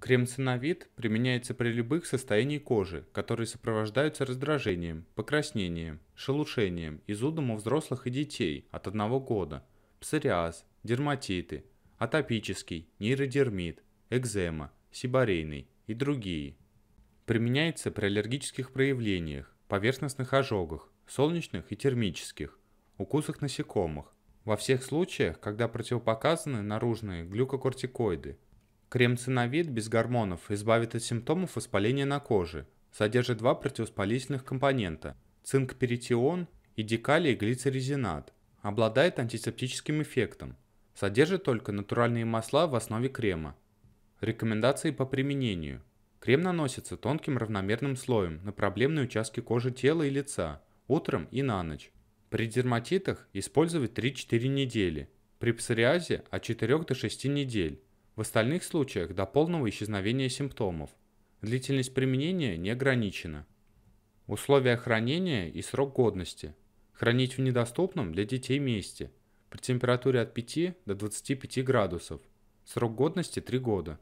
Крем-циновид применяется при любых состояниях кожи, которые сопровождаются раздражением, покраснением, шелушением, изудом у взрослых и детей от 1 года, псориаз, дерматиты, атопический, нейродермит, экзема, сибарейный и другие. Применяется при аллергических проявлениях, поверхностных ожогах, солнечных и термических, укусах насекомых, во всех случаях, когда противопоказаны наружные глюкокортикоиды, Крем-циновид без гормонов избавит от симптомов воспаления на коже. Содержит два противоспалительных компонента – цинк-перитион и декалий глицерезинат. Обладает антисептическим эффектом. Содержит только натуральные масла в основе крема. Рекомендации по применению. Крем наносится тонким равномерным слоем на проблемные участки кожи тела и лица, утром и на ночь. При дерматитах использовать 3-4 недели, при псориазе от 4 до 6 недель. В остальных случаях до полного исчезновения симптомов. Длительность применения не ограничена. Условия хранения и срок годности. Хранить в недоступном для детей месте. При температуре от 5 до 25 градусов. Срок годности 3 года.